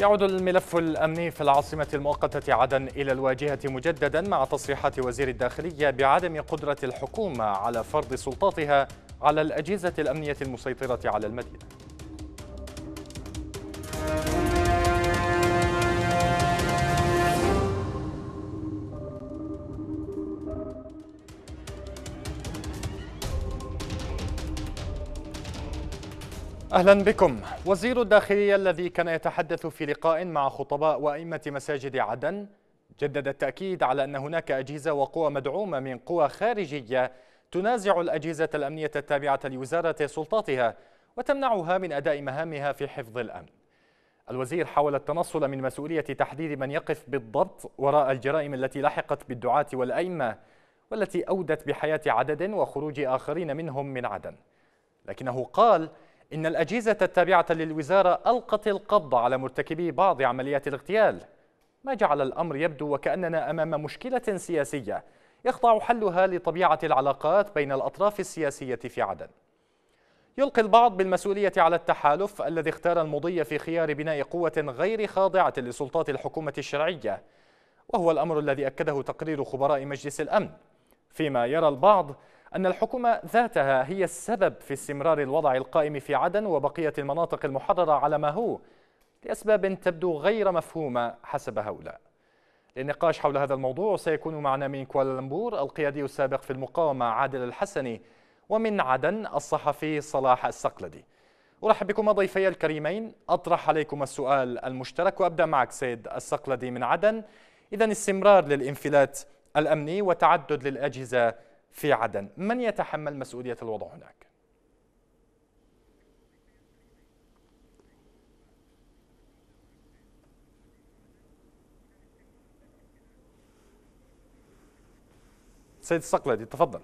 يعود الملف الأمني في العاصمة المؤقتة عدن إلى الواجهة مجددا مع تصريحات وزير الداخلية بعدم قدرة الحكومة على فرض سلطاتها على الأجهزة الأمنية المسيطرة على المدينة أهلا بكم وزير الداخلية الذي كان يتحدث في لقاء مع خطباء وأئمة مساجد عدن جدد التأكيد على أن هناك أجهزة وقوى مدعومة من قوى خارجية تنازع الأجهزة الأمنية التابعة لوزارة سلطاتها وتمنعها من أداء مهامها في حفظ الأمن الوزير حاول التنصل من مسؤولية تحديد من يقف بالضبط وراء الجرائم التي لحقت بالدعاة والأئمة والتي أودت بحياة عدد وخروج آخرين منهم من عدن لكنه قال إن الأجهزة التابعة للوزارة ألقت القبض على مرتكبي بعض عمليات الاغتيال ما جعل الأمر يبدو وكأننا أمام مشكلة سياسية يخضع حلها لطبيعة العلاقات بين الأطراف السياسية في عدن يلقي البعض بالمسؤولية على التحالف الذي اختار المضي في خيار بناء قوة غير خاضعة لسلطات الحكومة الشرعية وهو الأمر الذي أكده تقرير خبراء مجلس الأمن فيما يرى البعض أن الحكومة ذاتها هي السبب في استمرار الوضع القائم في عدن وبقية المناطق المحررة على ما هو لأسباب تبدو غير مفهومة حسب هؤلاء للنقاش حول هذا الموضوع سيكون معنا من كوالالمبور القيادي السابق في المقاومة عادل الحسني ومن عدن الصحفي صلاح الصقلدي أرحب بكم ضيفي الكريمين أطرح عليكم السؤال المشترك وأبدأ معك سيد الصقلدي من عدن إذا استمرار للانفلات الأمني وتعدد للأجهزة في عدن من يتحمل مسؤولية الوضع هناك؟ سيد الصقلدي تفضل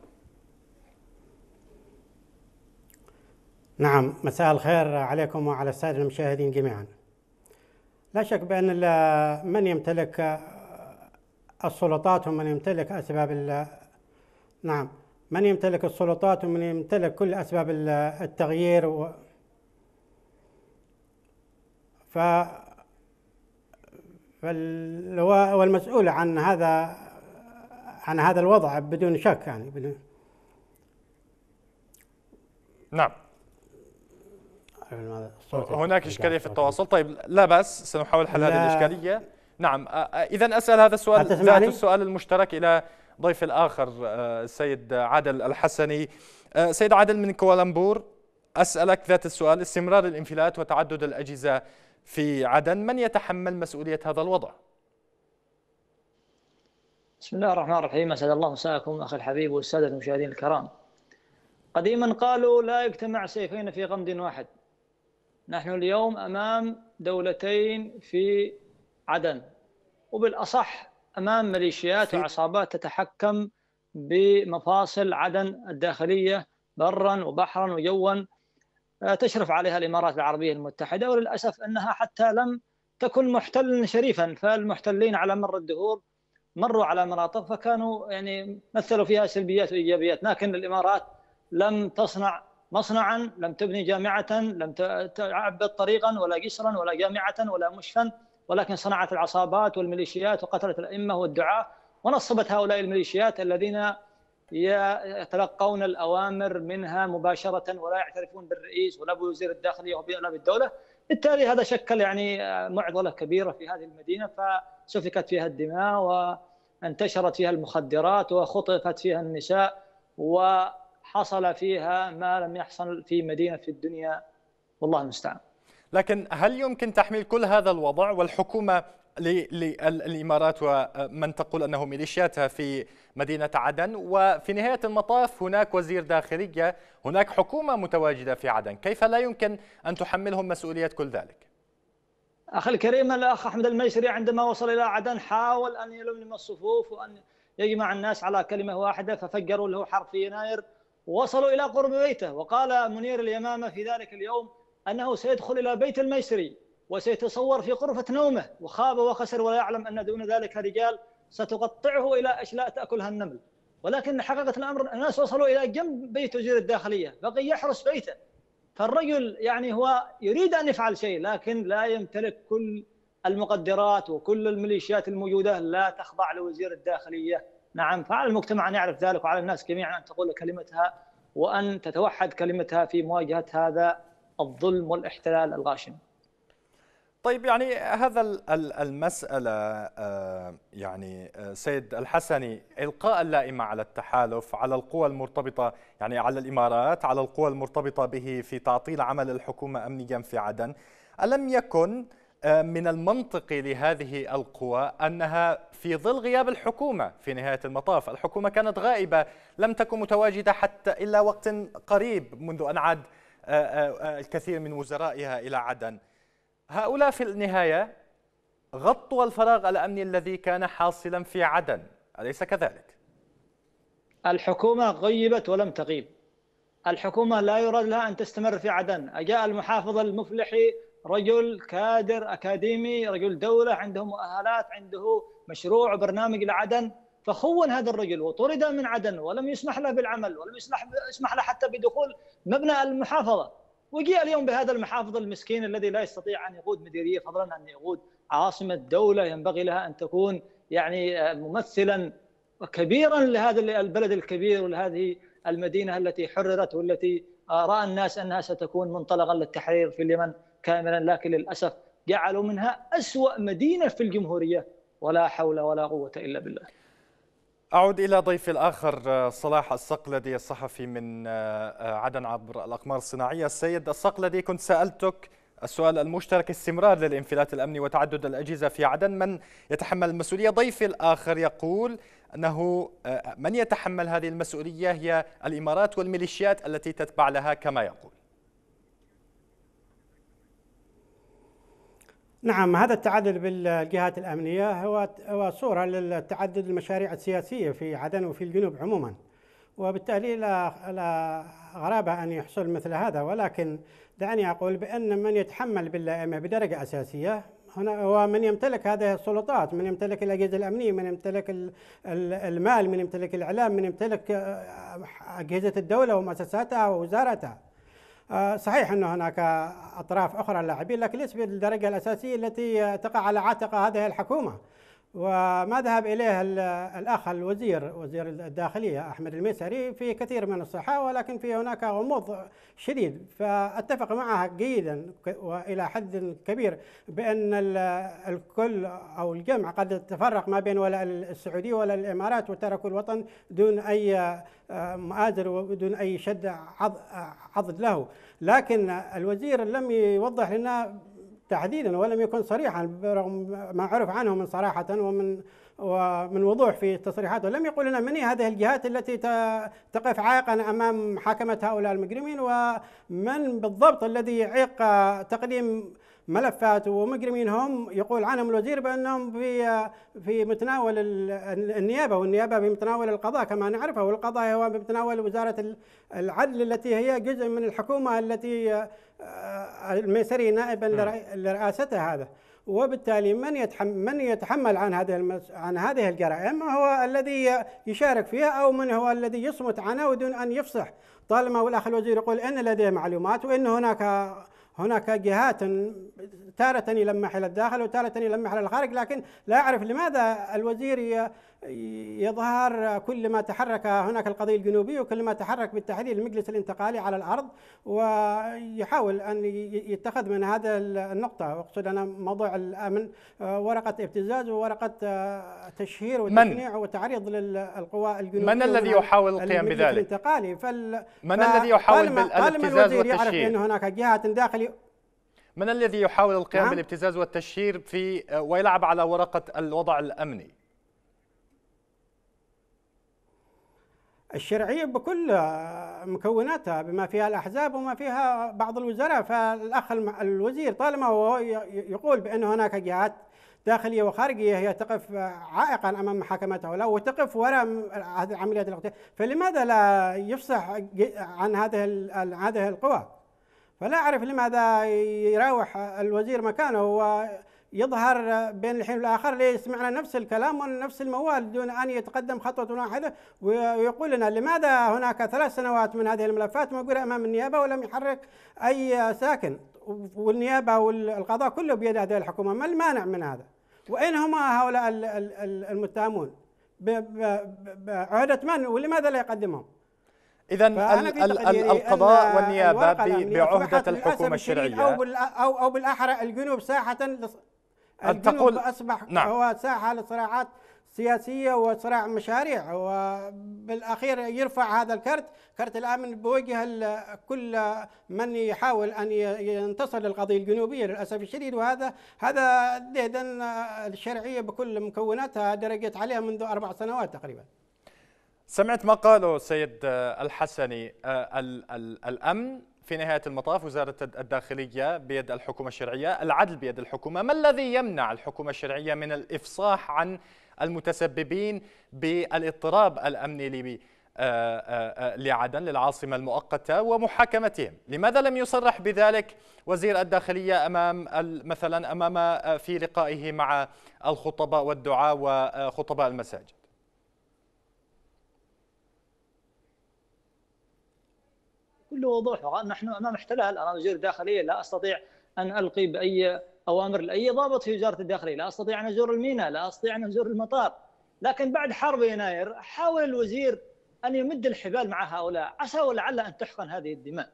نعم مساء الخير عليكم وعلى الساده المشاهدين جميعا لا شك بان من يمتلك السلطات ومن يمتلك اسباب نعم من يمتلك السلطات ومن يمتلك كل أسباب التغيير و... ف... فال... والمسؤول عن هذا عن هذا الوضع بدون شك يعني بدون... نعم هناك إشكالية في التواصل طيب لا بأس سنحاول حل هذه الإشكالية نعم إذا أسأل هذا السؤال ذات السؤال المشترك إلى ضيف الآخر آه، السيد عادل الحسني آه، سيد عادل من كوالمبور أسألك ذات السؤال استمرار الانفلات وتعدد الأجهزة في عدن من يتحمل مسؤولية هذا الوضع؟ بسم الله الرحمن الرحيم أسعد الله مساءكم أخي الحبيب والسادة المشاهدين الكرام قديما قالوا لا يجتمع سيفين في غمد واحد نحن اليوم أمام دولتين في عدن وبالأصح امام ميليشيات وعصابات تتحكم بمفاصل عدن الداخليه برا وبحرا وجوا آه، تشرف عليها الامارات العربيه المتحده وللاسف انها حتى لم تكن محتلا شريفا فالمحتلين على مر الدهور مروا على مناطق فكانوا يعني مثلوا فيها سلبيات وايجابيات لكن الامارات لم تصنع مصنعا لم تبني جامعه لم تعبد طريقا ولا جسرا ولا جامعه ولا مشفى ولكن صنعت العصابات والميليشيات وقتلت الائمه والدعاه ونصبت هؤلاء الميليشيات الذين يتلقون الاوامر منها مباشره ولا يعترفون بالرئيس ولا بوزير الداخليه ولا بالدوله، بالتالي هذا شكل يعني معضله كبيره في هذه المدينه فسفكت فيها الدماء وانتشرت فيها المخدرات وخطفت فيها النساء وحصل فيها ما لم يحصل في مدينه في الدنيا والله المستعان. لكن هل يمكن تحميل كل هذا الوضع والحكومة للإمارات ومن تقول أنه ميليشياتها في مدينة عدن وفي نهاية المطاف هناك وزير داخلية هناك حكومة متواجدة في عدن كيف لا يمكن أن تحملهم مسؤولية كل ذلك؟ أخي الكريم الأخ أحمد الميسري عندما وصل إلى عدن حاول أن يلملم الصفوف وأن يجمع الناس على كلمة واحدة ففجروا له حرف يناير وصلوا إلى قرب بيته وقال منير اليمامة في ذلك اليوم أنه سيدخل إلى بيت الميسري وسيتصور في غرفة نومه وخاب وخسر ولا يعلم أن دون ذلك رجال ستقطعه إلى أشلاء تأكلها النمل ولكن حقيقة الأمر الناس وصلوا إلى جنب بيت وزير الداخلية بقي يحرس بيته فالرجل يعني هو يريد أن يفعل شيء لكن لا يمتلك كل المقدرات وكل الميليشيات الموجودة لا تخضع لوزير الداخلية نعم فعلى المجتمع أن يعرف ذلك وعلى الناس جميعا أن تقول كلمتها وأن تتوحد كلمتها في مواجهة هذا الظلم والاحتلال الغاشم طيب يعني هذا المسألة آه، يعني آه، سيد الحسني إلقاء اللائمة على التحالف على القوى المرتبطة يعني على الإمارات على القوى المرتبطة به في تعطيل عمل الحكومة أمنيا في عدن ألم يكن آه، من المنطقي لهذه القوى أنها في ظل غياب الحكومة في نهاية المطاف الحكومة كانت غائبة لم تكن متواجدة حتى إلا وقت قريب منذ أن عاد آه، آه، آه، الكثير من وزرائها إلى عدن هؤلاء في النهاية غطوا الفراغ الأمني الذي كان حاصلا في عدن أليس كذلك؟ الحكومة غيبت ولم تغيب الحكومة لا يراد لها أن تستمر في عدن أجاء المحافظ المفلحي رجل كادر أكاديمي رجل دولة عنده مؤهلات عنده مشروع وبرنامج لعدن فخون هذا الرجل وطرد من عدن ولم يسمح له بالعمل ولم يسمح له حتى بدخول مبنى المحافظه وجيء اليوم بهذا المحافظ المسكين الذي لا يستطيع ان يقود مديريه فضلا ان يقود عاصمه دوله ينبغي لها ان تكون يعني آه، ممثلا كبيرا لهذا البلد الكبير ولهذه المدينه التي حررت والتي آه، راى الناس انها ستكون منطلقا للتحرير في اليمن كاملا لكن للاسف جعلوا منها اسوا مدينه في الجمهوريه ولا حول ولا قوه الا بالله أعود إلى ضيفي الآخر آه، صلاح الصقلدي الصحفي من آه، آه، عدن عبر الأقمار الصناعية السيد الصقلدي كنت سألتك السؤال المشترك استمرار للانفلات الأمني وتعدد الأجهزة في عدن من يتحمل المسؤولية ضيفي الآخر يقول أنه من يتحمل هذه المسؤولية هي الإمارات والميليشيات التي تتبع لها كما يقول نعم هذا التعدد بالجهات الأمنية هو هو صورة للتعدد المشاريع السياسية في عدن وفي الجنوب عموما وبالتالي لا, لا غرابة أن يحصل مثل هذا ولكن دعني أقول بأن من يتحمل باللائمة بدرجة أساسية هنا هو من يمتلك هذه السلطات من يمتلك الأجهزة الأمنية من يمتلك المال من يمتلك الإعلام من يمتلك أجهزة الدولة ومؤسساتها ووزارتها آه، صحيح أن هناك أطراف أخرى لاعبين لكن ليس بالدرجة الأساسية التي تقع على عاتق هذه الحكومة وما ذهب إليه الأخ الوزير وزير الداخلية أحمد المسري في كثير من الصحة ولكن في هناك غموض شديد فأتفق معها جيدا وإلى حد كبير بأن الكل أو الجمع قد تفرق ما بين ولا السعودية ولا الإمارات وتركوا الوطن دون أي آه، مآزر ودون أي شد عضد له لكن الوزير لم يوضح لنا تحديدا ولم يكن صريحا برغم ما عرف عنه من صراحة ومن ومن وضوح في تصريحاته لم يقل لنا من هي هذه الجهات التي تقف عائقا امام محاكمه هؤلاء المجرمين ومن بالضبط الذي يعيق تقديم ملفات ومجرمينهم يقول عنهم الوزير بانهم في في متناول النيابه والنيابه في متناول القضاء كما نعرفه والقضاء هو بمتناول متناول وزاره العدل التي هي جزء من الحكومه التي آه، الميسري نائبا نعم. لرئاستها هذا وبالتالي من يتحمل من يتحمل عن هذه عن هذه الجرائم هو الذي يشارك فيها او من هو الذي يصمت عنها ودون ان يفصح طالما والاخ الوزير يقول ان لديه معلومات وان هناك هناك جهات تارة يلمح إلى الداخل وتارة يلمح إلى الخارج لكن لا أعرف لماذا الوزير يظهر كل ما تحرك هناك القضية الجنوبية وكل ما تحرك بالتحديد المجلس الانتقالي على الأرض ويحاول أن يتخذ من هذا النقطة أقصد أنا موضوع الأمن آه، ورقة ابتزاز وورقة آه، تشهير وتقنيع وتعريض للقوى الجنوبية من الذي يحاول القيام بذلك؟ الانتقالي فال من الذي يحاول بالابتزاز والتشهير؟ يعرف أن هناك جهات داخلية من الذي يحاول القيام نعم؟ بالابتزاز والتشهير في آه، ويلعب على ورقة الوضع الأمني؟ الشرعية بكل مكوناتها بما فيها الأحزاب وما فيها بعض الوزراء فالأخ الوزير طالما هو يقول بأن هناك جهات داخلية وخارجية هي تقف عائقا أمام محاكمة هؤلاء وتقف وراء هذه العمليات الاغتيال فلماذا لا يفصح عن هذه هذه القوى؟ فلا أعرف لماذا يراوح الوزير مكانه يظهر بين الحين والاخر ليسمعنا نفس الكلام ونفس الموال دون ان يتقدم خطوه واحده ويقول لنا لماذا هناك ثلاث سنوات من هذه الملفات موجوده امام النيابه ولم يحرك اي ساكن والنيابه والقضاء كله بيد هذه الحكومه ما المانع من هذا؟ واين هما هؤلاء المتهمون؟ بعهده من ولماذا لا يقدمهم؟ اذا القضاء والنيابه بعهده الحكومه الشرعيه او او بالاحرى الجنوب ساحه أن تقول أصبح نعم. هو ساحة لصراعات سياسية وصراع مشاريع وبالأخير يرفع هذا الكرت كرت الأمن بوجه كل من يحاول أن ينتصر للقضية الجنوبية للأسف الشديد وهذا هذا لأن الشرعية بكل مكوناتها درجت عليها منذ أربع سنوات تقريبا سمعت ما قاله سيد الحسني آه، الأمن في نهاية المطاف وزارة الداخلية بيد الحكومة الشرعية العدل بيد الحكومة ما الذي يمنع الحكومة الشرعية من الإفصاح عن المتسببين بالاضطراب الأمني الليبي آه، آه، آه، لعدن للعاصمة المؤقتة ومحاكمتهم لماذا لم يصرح بذلك وزير الداخلية أمام مثلا أمام في لقائه مع الخطباء والدعاء وخطباء المساجد بكل وضوح نحن امام احتلال انا وزير داخليه لا استطيع ان القي باي اوامر لاي ضابط في وزاره الداخليه، لا استطيع ان ازور الميناء، لا استطيع ان ازور المطار، لكن بعد حرب يناير حاول الوزير ان يمد الحبال مع هؤلاء عسى ولعل ان تحقن هذه الدماء.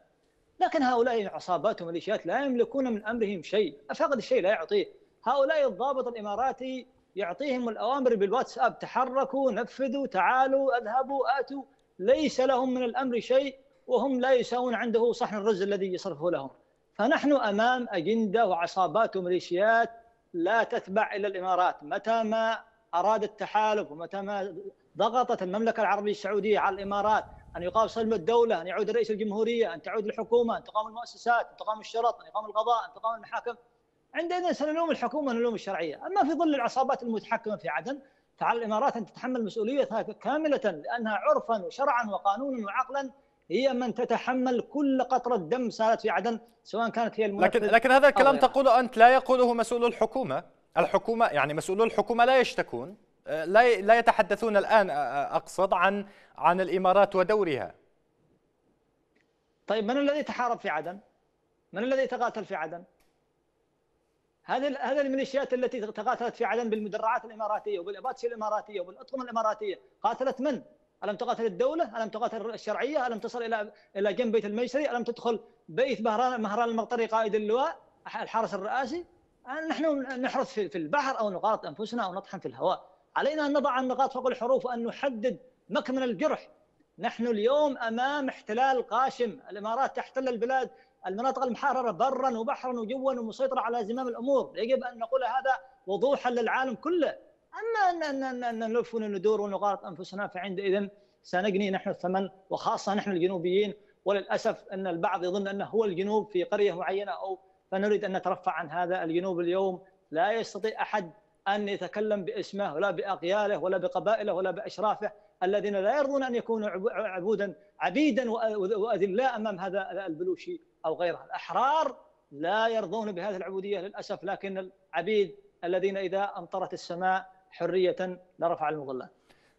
لكن هؤلاء عصابات وميليشيات لا يملكون من امرهم شيء، فقد الشيء لا يعطيه، هؤلاء الضابط الاماراتي يعطيهم الاوامر بالواتساب تحركوا نفذوا تعالوا اذهبوا اتوا ليس لهم من الامر شيء وهم لا يساوون عنده صحن الرز الذي يصرفه لهم فنحن أمام أجندة وعصابات وميليشيات لا تتبع إلى الإمارات متى ما أراد التحالف ومتى ما ضغطت المملكة العربية السعودية على الإمارات أن يقام سلم الدولة أن يعود رئيس الجمهورية أن تعود الحكومة أن تقام المؤسسات أن تقام الشرط أن يقام القضاء أن تقام المحاكم عندنا سنلوم الحكومة ونلوم الشرعية أما في ظل العصابات المتحكمة في عدن فعلى الإمارات أن تتحمل مسؤوليتها كاملة لأنها عرفا وشرعا وقانونا وعقلا هي من تتحمل كل قطرة دم سالت في عدن سواء كانت هي لكن لكن هذا الكلام تقوله أنت لا يقوله مسؤول الحكومة الحكومة يعني مسؤولو الحكومة لا يشتكون آه، لا لا يتحدثون الآن آه، آه، أقصد عن عن الإمارات ودورها طيب من الذي تحارب في عدن؟ من الذي تقاتل في عدن؟ هذه هذه الميليشيات التي تقاتلت في عدن بالمدرعات الاماراتيه وبالاباتشي الاماراتيه وبالاطقم الاماراتيه، قاتلت من؟ ألم تقاتل الدولة ألم تقاتل الشرعية ألم تصل إلى إلى جنب بيت الميسري ألم تدخل بيت مهران مهران المقطري قائد اللواء الحارس الرئاسي نحن نحرث في البحر أو نغاط أنفسنا أو نطحن في الهواء علينا أن نضع النقاط فوق الحروف وأن نحدد مكمن الجرح نحن اليوم أمام احتلال قاشم الإمارات تحتل البلاد المناطق المحررة برا وبحرا وجوا ومسيطرة على زمام الأمور يجب أن نقول هذا وضوحا للعالم كله اما ان نلف وندور ونغالط انفسنا فعندئذ سنجني نحن الثمن وخاصه نحن الجنوبيين وللاسف ان البعض يظن انه هو الجنوب في قريه معينه او فنريد ان نترفع عن هذا الجنوب اليوم لا يستطيع احد ان يتكلم باسمه ولا باغياله ولا بقبائله ولا باشرافه الذين لا يرضون ان يكونوا عبودا عبيدا واذلاء امام هذا البلوشي او غيره، الاحرار لا يرضون بهذه العبوديه للاسف لكن العبيد الذين اذا امطرت السماء حريه لرفع المظلات.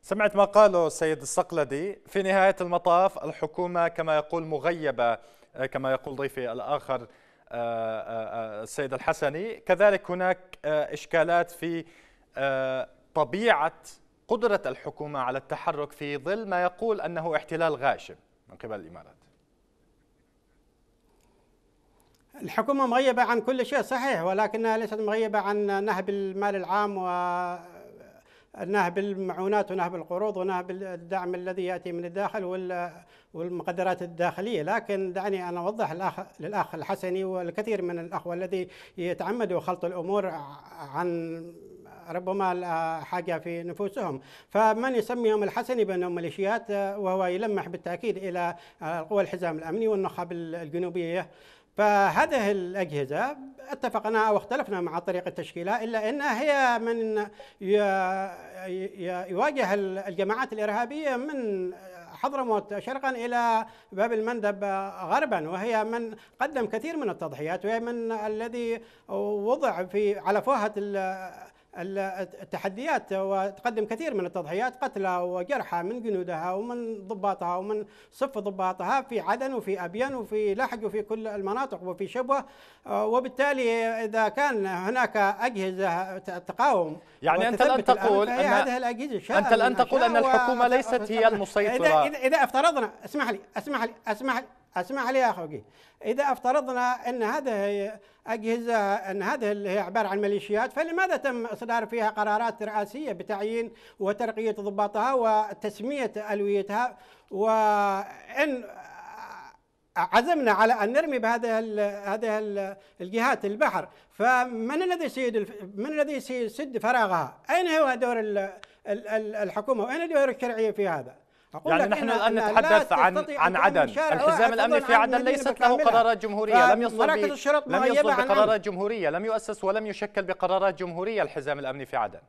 سمعت ما قاله السيد الصقلدي في نهايه المطاف الحكومه كما يقول مغيبه آه، كما يقول ضيفي الاخر آه، آه، السيد الحسني كذلك هناك اشكالات في طبيعه قدره الحكومه على التحرك في ظل ما يقول انه احتلال غاشم من قبل الامارات الحكومة مغيبة عن كل شيء صحيح ولكنها ليست مغيبة عن نهب المال العام نهب المعونات ونهب القروض ونهب الدعم الذي ياتي من الداخل والمقدرات الداخليه، لكن دعني انا اوضح للاخ للاخ الحسني والكثير من الاخوه الذي يتعمدوا خلط الامور عن ربما حاجة في نفوسهم فمن يسميهم الحسني بأنهم ميليشيات آه، وهو يلمح بالتأكيد إلى آه، قوى الحزام الأمني والنخب الجنوبية فهذه الأجهزة اتفقنا او اختلفنا مع طريقة تشكيلها إلا أنها هي من يواجه الجماعات الإرهابية من حضرموت شرقا الى باب المندب غربا وهي من قدم كثير من التضحيات وهي من الذي وضع في على فوهه التحديات وتقدم كثير من التضحيات قتلى وجرحى من جنودها ومن ضباطها ومن صف ضباطها في عدن وفي أبين وفي لحج وفي كل المناطق وفي شبوة وبالتالي إذا كان هناك أجهزة تقاوم يعني أنت الآن تقول أن هذه الأجهزة شاء أنت الآن تقول أن الحكومة ليست هي المسيطرة إذا, إذا, إذا افترضنا اسمح لي اسمح لي اسمح لي اسمح لي يا اخوي اذا افترضنا ان هذه اجهزه ان هذه اللي هي عباره عن ميليشيات فلماذا تم اصدار فيها قرارات رئاسيه بتعيين وترقيه ضباطها وتسميه الويتها وان عزمنا على ان نرمي بهذه هذه الجهات البحر فمن الذي سيد من الذي سيسد فراغها؟ اين هو دور الحكومه واين دور الشرعيه في هذا؟ يعني نحن الان نتحدث عن عن عدن الحزام الامني في عدن ليست له قرارات جمهوريه لم يصدر لم يصدر بقرارات جمهوريه لم يؤسس ولم يشكل بقرارات جمهوريه الحزام الامني في عدن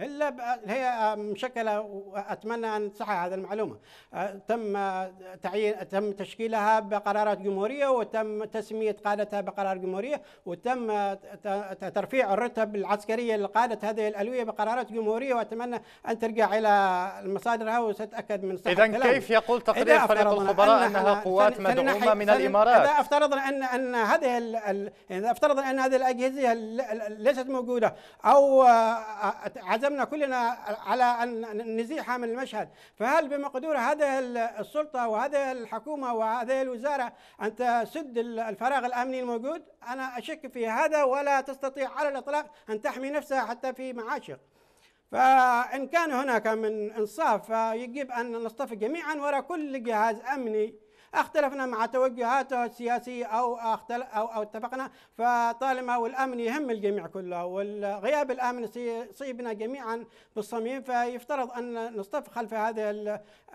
الا هي آه، مشكله واتمنى ان تصحح هذه المعلومه آه، تم آه، تعيين تم تشكيلها بقرارات جمهوريه وتم تسميه قادتها بقرار جمهوريه وتم ترفيع الرتب العسكريه لقاده هذه الالويه بقرارات جمهوريه واتمنى ان ترجع الى مصادرها وستاكد من صحتها اذا كيف يقول تقرير فريق الخبراء أن انها قوات مدعومه من الامارات؟ اذا افترضنا ان ان هذه اذا افترضنا ان هذه الاجهزه ليست موجوده او عزمنا كلنا على أن نزيحها من المشهد فهل بمقدور هذه السلطة وهذه الحكومة وهذه الوزارة أن تسد الفراغ الأمني الموجود أنا أشك في هذا ولا تستطيع على الإطلاق أن تحمي نفسها حتى في معاشق فإن كان هناك من إنصاف فيجب أن نصطف جميعا وراء كل جهاز أمني اختلفنا مع توجهاته السياسية أو أختل أو أو اتفقنا فطالما والأمن يهم الجميع كله والغياب الأمن يصيبنا جميعا بالصميم فيفترض أن نصطف خلف هذه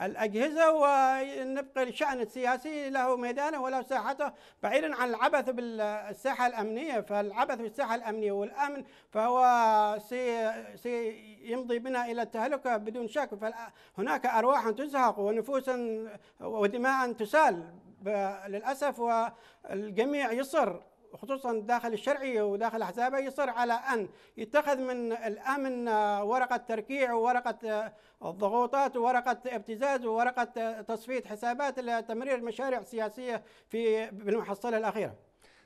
الأجهزة ونبقي الشأن السياسي له ميدانه وله ساحته بعيدا عن العبث بالساحة الأمنية فالعبث بالساحة الأمنية والأمن فهو سي سي يمضي بنا إلى التهلكة بدون شك فهناك أرواح تزهق ونفوسا ودماء تسال الحال للاسف والجميع يصر خصوصا داخل الشرعية وداخل أحزابه يصر على أن يتخذ من الأمن ورقة تركيع وورقة الضغوطات وورقة ابتزاز وورقة تصفية حسابات لتمرير مشاريع سياسية في بالمحصلة الأخيرة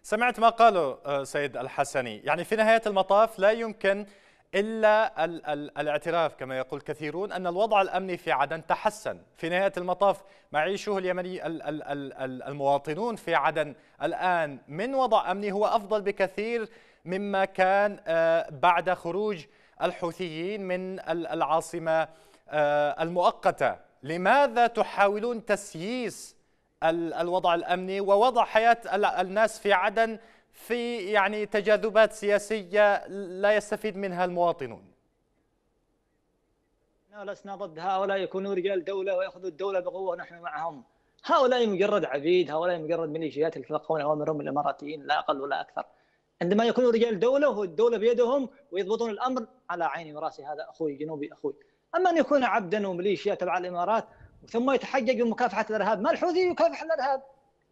سمعت ما قاله آه، سيد الحسني يعني في نهاية المطاف لا يمكن إلا ال ال الاعتراف كما يقول كثيرون أن الوضع الأمني في عدن تحسن في نهاية المطاف ما يعيشه اليمني ال ال ال المواطنون في عدن الآن من وضع أمني هو أفضل بكثير مما كان آه، بعد خروج الحوثيين من العاصمة آه، المؤقتة لماذا تحاولون تسييس الوضع الأمني ووضع حياة الناس في عدن في يعني تجاذبات سياسية لا يستفيد منها المواطنون لسنا ضد هؤلاء يكونوا رجال دولة ويأخذوا الدولة بقوة ونحن معهم هؤلاء مجرد عبيد هؤلاء مجرد ميليشيات يتلقون أوامرهم الإماراتيين لا أقل ولا أكثر عندما يكونوا رجال دولة والدولة بيدهم ويضبطون الأمر على عيني وراسي هذا أخوي جنوبي أخوي أما أن يكون عبدا وميليشيا تبع الإمارات ثم يتحجج بمكافحة الإرهاب ما الحوثي يكافح الإرهاب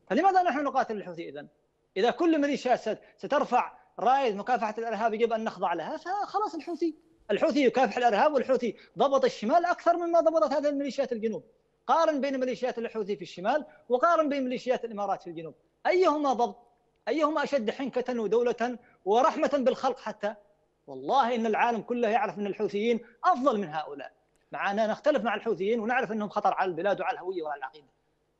فلماذا نحن نقاتل الحوثي إذا؟ اذا كل ميليشيات سترفع رايه مكافحه الارهاب يجب ان نخضع لها فخلاص الحوثي الحوثي يكافح الارهاب والحوثي ضبط الشمال اكثر مما ضبطت هذه الميليشيات الجنوب قارن بين ميليشيات الحوثي في الشمال وقارن بين ميليشيات الامارات في الجنوب ايهما ضبط ايهما اشد حنكه ودوله ورحمه بالخلق حتى والله ان العالم كله يعرف ان الحوثيين افضل من هؤلاء مع اننا نختلف مع الحوثيين ونعرف انهم خطر على البلاد وعلى الهويه وعلى العقيده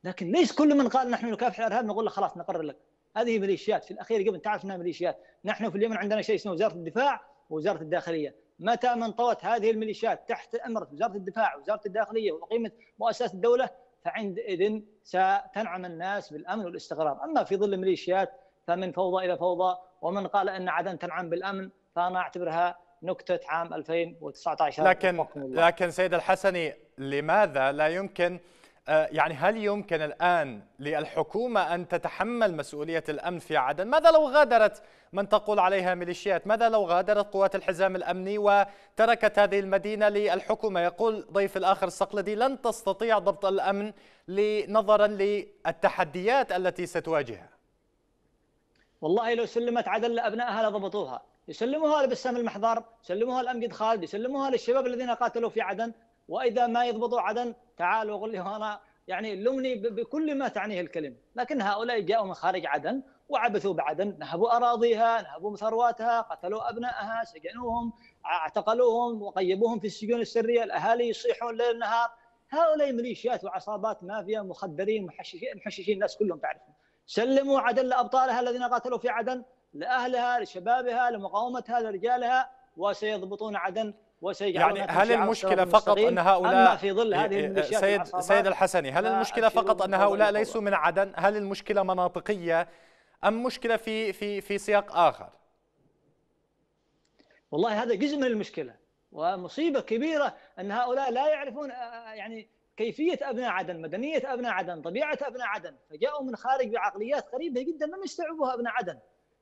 لكن ليس كل من قال نحن نكافح الارهاب نقول له خلاص نقرر لك هذه ميليشيات في الاخير قبل تعرف انها ميليشيات نحن في اليمن عندنا شيء اسمه وزاره الدفاع ووزاره الداخليه متى ما انطوت هذه الميليشيات تحت امر وزاره الدفاع ووزاره الداخليه وقيمه مؤسسات الدوله فعندئذ ستنعم الناس بالامن والاستقرار، اما في ظل الميليشيات فمن فوضى الى فوضى ومن قال ان عدن تنعم بالامن فانا اعتبرها نكته عام 2019 لكن لكن سيد الحسني لماذا لا يمكن آه، يعني هل يمكن الآن للحكومة أن تتحمل مسؤولية الأمن في عدن؟ ماذا لو غادرت من تقول عليها ميليشيات؟ ماذا لو غادرت قوات الحزام الأمني وتركت هذه المدينة للحكومة؟ يقول ضيف الآخر الصقلدي لن تستطيع ضبط الأمن نظرا للتحديات التي ستواجهها والله لو سلمت عدن لأبنائها لضبطوها يسلموها لبسام المحضر يسلموها لأمجد خالد يسلموها للشباب الذين قاتلوا في عدن واذا ما يضبطوا عدن تعال وقل لي هنا يعني لمني بكل ما تعنيه الكلمه، لكن هؤلاء جاءوا من خارج عدن وعبثوا بعدن، نهبوا اراضيها، نهبوا ثرواتها، قتلوا ابنائها، سجنوهم، اعتقلوهم وقيبوهم في السجون السريه، الاهالي يصيحون ليل نهار، هؤلاء ميليشيات وعصابات مافيا مخدرين محششين محششين الناس كلهم تعرفهم. سلموا عدن لابطالها الذين قاتلوا في عدن، لاهلها، لشبابها، لمقاومتها، لرجالها وسيضبطون عدن يعني هل المشكله فقط ان هؤلاء أما في ظل هذه إيه، إيه، سيد سيد الحسني هل المشكله فقط ان هؤلاء ليسوا من عدن هل المشكله مناطقيه ام مشكله في في في سياق اخر والله هذا جزء من المشكله ومصيبه كبيره ان هؤلاء لا يعرفون آه، آه، يعني كيفيه ابناء عدن مدنيه ابناء عدن طبيعه ابناء عدن فجاءوا من خارج بعقليات غريبة جدا لم يستوعبوها ابناء عدن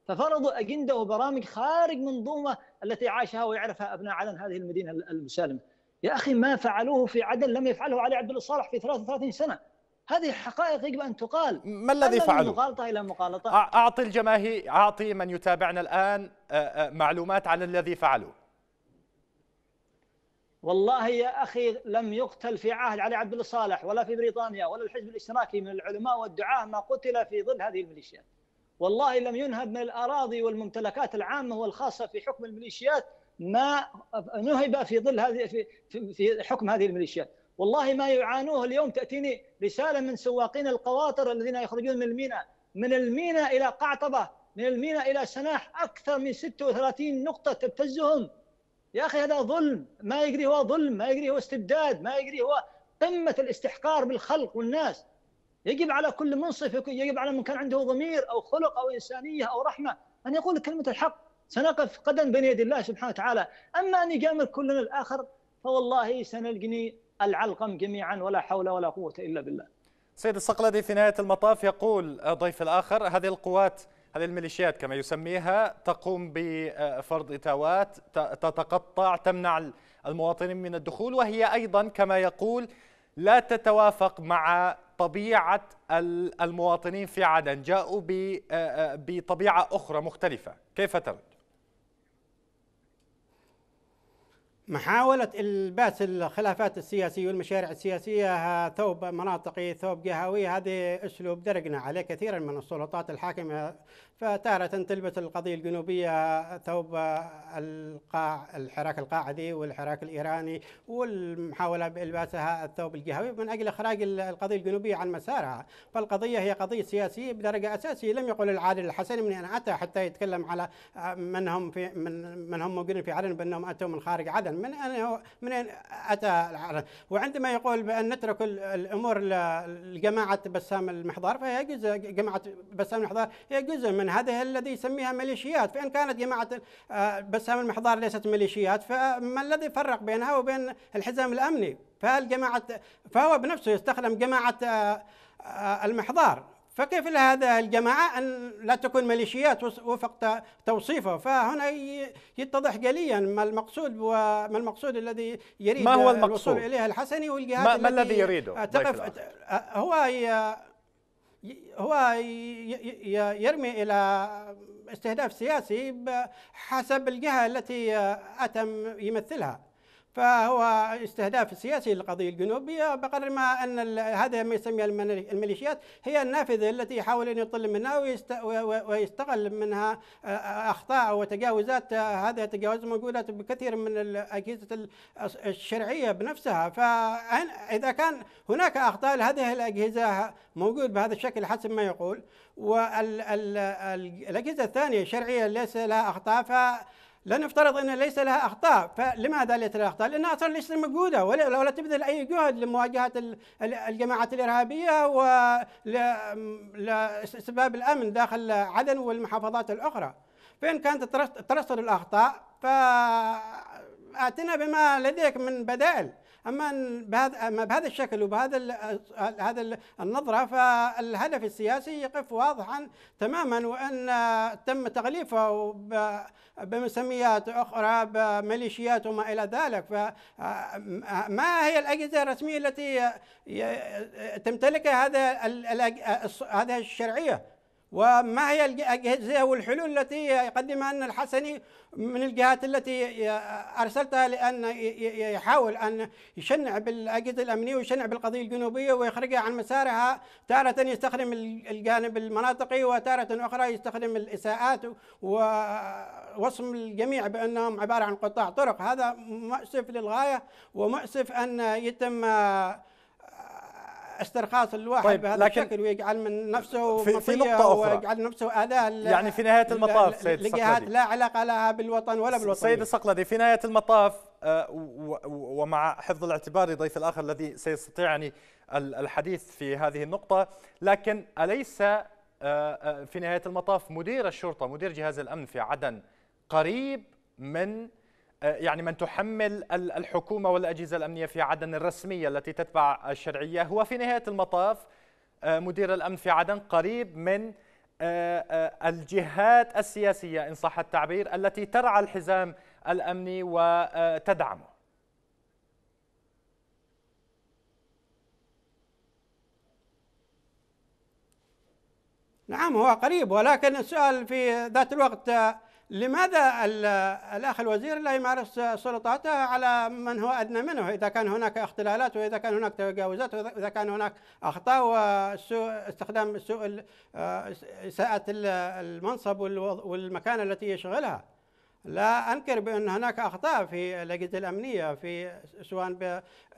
ففرضوا اجنده وبرامج خارج منظومه التي عاشها ويعرفها ابناء عدن هذه المدينه المسالمه. يا اخي ما فعلوه في عدن لم يفعله علي عبد الصالح في 33 سنه. هذه حقائق يجب ان تقال. ما الذي فعلوه؟ مغالطه الى مغالطه. اعطي الجماهير اعطي من يتابعنا الان معلومات عن الذي فعلوه. والله يا اخي لم يقتل في عهد علي عبد الصالح ولا في بريطانيا ولا الحزب الاشتراكي من العلماء والدعاه ما قتل في ظل هذه الميليشيات. والله لم ينهب من الأراضي والممتلكات العامة والخاصة في حكم الميليشيات ما نهب في ظل هذه في, في, حكم هذه الميليشيات والله ما يعانوه اليوم تأتيني رسالة من سواقين القواطر الذين يخرجون من الميناء من الميناء إلى قعطبة من الميناء إلى سناح أكثر من 36 نقطة تبتزهم يا أخي هذا ظلم ما يجري هو ظلم ما يجري هو استبداد ما يجري هو قمة الاستحقار بالخلق والناس يجب على كل منصف يجب على من كان عنده ضمير أو خلق أو إنسانية أو رحمة أن يقول كلمة الحق سنقف قدم بين يدي الله سبحانه وتعالى أما أن يجامل كلنا الآخر فوالله سنلقني العلقم جميعا ولا حول ولا قوة إلا بالله سيد الصقلدي في نهاية المطاف يقول ضيف الآخر هذه القوات هذه الميليشيات كما يسميها تقوم بفرض إتاوات تتقطع تمنع المواطنين من الدخول وهي أيضا كما يقول لا تتوافق مع طبيعه المواطنين في عدن جاءوا آه، آه، بطبيعه اخرى مختلفه كيف ترد محاولة الباس الخلافات السياسية والمشاريع السياسية ثوب مناطقي ثوب جهوي هذه أسلوب درجنا عليه كثيرا من السلطات الحاكمة فتارة تلبس القضية الجنوبية ثوب القاع الحراك القاعدي والحراك الإيراني والمحاولة بإلباسها الثوب الجهوي من أجل إخراج القضية الجنوبية عن مسارها فالقضية هي قضية سياسية بدرجة أساسية لم يقل العادل الحسني من أن أتى حتى يتكلم على آه، من هم في من, من هم موجودين في عدن بأنهم أتوا من خارج عدن من أن من أن أتى وعندما يقول بأن نترك الأمور لجماعة بسام المحضار فهي جزء جماعة بسام المحضار هي جزء من من هذه الذي يسميها ميليشيات فإن كانت جماعة آه، بسام المحضار ليست ميليشيات فما الذي يفرق بينها وبين الحزام الأمني فهل جماعة فهو بنفسه يستخدم جماعة آه، آه، المحضار فكيف لهذا الجماعة أن لا تكون ميليشيات وفق توصيفه فهنا يتضح جليا ما المقصود وما المقصود الذي يريد ما هو المقصود؟ الوصول إليه الحسني والجهات ما, ما الذي يريده؟ هو هو يرمي الى استهداف سياسي حسب الجهه التي اتم يمثلها فهو استهداف سياسي للقضية الجنوبية بقدر ما أن هذا ما يسميه الميليشيات هي النافذة التي يحاول أن يطل منها ويستغل منها آه، آه، أخطاء وتجاوزات آه، هذه التجاوز موجودة بكثير من الأجهزة الشرعية بنفسها فإذا كان هناك أخطاء لهذه الأجهزة موجود بهذا الشكل حسب ما يقول والأجهزة الثانية الشرعية ليس لها أخطاء لنفترض أن ليس لها أخطاء فلماذا ليس لها أخطاء؟ لأنها أصلا ليست موجودة ولا, تبذل أي جهد لمواجهة الجماعات الإرهابية واستباب الأمن داخل عدن والمحافظات الأخرى فإن كانت ترصد الأخطاء فأتنا بما لديك من بدائل اما بهذا اما بهذا الشكل وبهذا هذا النظره فالهدف السياسي يقف واضحا تماما وان تم تغليفه بمسميات اخرى بميليشيات وما الى ذلك فما هي الاجهزه الرسميه التي تمتلكها هذا هذه الشرعيه وما هي الأجهزة والحلول التي يقدمها أن الحسني من الجهات التي أرسلتها لأن يحاول أن يشنع بالأجهزة الأمنية ويشنع بالقضية الجنوبية ويخرجها عن مسارها تارة يستخدم الجانب المناطقي وتارة أخرى يستخدم الإساءات ووصم الجميع بأنهم عبارة عن قطاع طرق هذا مؤسف للغاية ومؤسف أن يتم استرخاص الواحد طيب بهذا لكن الشكل ويجعل من نفسه في, في نقطة أخرى ويجعل نفسه أداة يعني في نهاية المطاف سيد لجهات لا علاقة لها بالوطن ولا بالوطن سيد الصقلدي في نهاية المطاف آه، ومع حفظ الاعتبار ضيف الآخر الذي سيستطيع يعني الحديث في هذه النقطة لكن أليس آه، آه، في نهاية المطاف مدير الشرطة مدير جهاز الأمن في عدن قريب من آه، يعني من تحمل الحكومة والأجهزة الأمنية في عدن الرسمية التي تتبع الشرعية هو في نهاية المطاف آه، مدير الأمن في عدن قريب من آه، الجهات السياسية إن صح التعبير التي ترعى الحزام الأمني وتدعمه نعم هو قريب ولكن السؤال في ذات الوقت لماذا الأخ الوزير لا يمارس سلطاته على من هو أدنى منه إذا كان هناك اختلالات وإذا كان هناك تجاوزات وإذا كان هناك أخطاء وسوء استخدام سوء إساءة آه، المنصب والمكان التي يشغلها لا انكر بان هناك اخطاء في الاجهزه الامنيه في سواء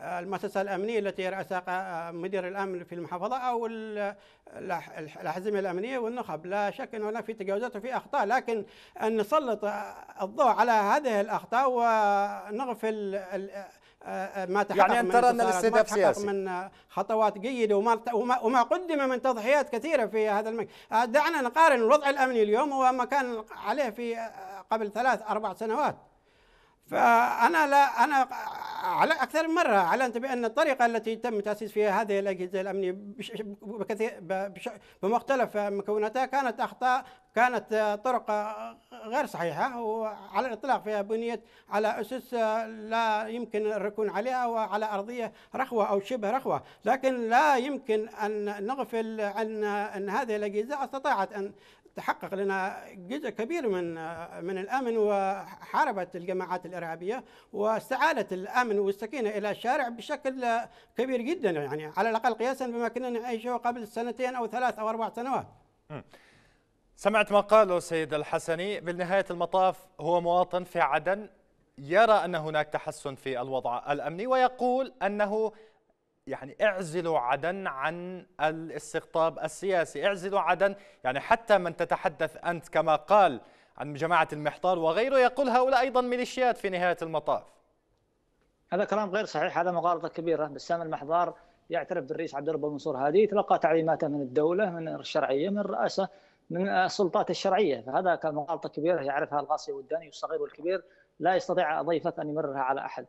بالمؤسسه الامنيه التي يراسها مدير الامن في المحافظه او الاحزمه الامنيه والنخب، لا شك ان هناك في تجاوزات وفي اخطاء لكن ان نسلط الضوء على هذه الاخطاء ونغفل ما يعني تحقق يعني انت ترى أن الاستهداف من خطوات جيدة وما, وما قدم من تضحيات كثيرة في هذا المكان دعنا نقارن الوضع الأمني اليوم هو ما كان عليه في قبل ثلاث أربع سنوات فأنا لا أنا على أكثر من مرة أعلنت بأن الطريقة التي تم تأسيس فيها هذه الأجهزة الأمنية بكثير بمختلف مكوناتها كانت أخطاء كانت طرق غير صحيحة وعلى الإطلاق فيها بنيت على أسس لا يمكن الركون عليها وعلى أرضية رخوة أو شبه رخوة لكن لا يمكن أن نغفل عن أن هذه الأجهزة استطاعت أن تحقق لنا جزء كبير من من الامن وحاربت الجماعات الارهابيه واستعادت الامن والسكينه الى الشارع بشكل كبير جدا يعني على الاقل قياسا بما كنا نعيشه قبل سنتين او ثلاث او اربع سنوات. سمعت ما قاله سيد الحسني بالنهايه المطاف هو مواطن في عدن يرى ان هناك تحسن في الوضع الامني ويقول انه يعني اعزلوا عدن عن الاستقطاب السياسي اعزلوا عدن يعني حتى من تتحدث أنت كما قال عن جماعة المحطال وغيره يقول هؤلاء أيضا ميليشيات في نهاية المطاف هذا كلام غير صحيح هذا مغالطة كبيرة بسام المحضار يعترف بالرئيس عبد الرب المنصور هادي تلقى تعليماته من الدولة من الشرعية من الرئاسة من السلطات الشرعية فهذا كان مغالطة كبيرة يعرفها الغاصي والداني والصغير والكبير لا يستطيع ضيفك أن يمررها على أحد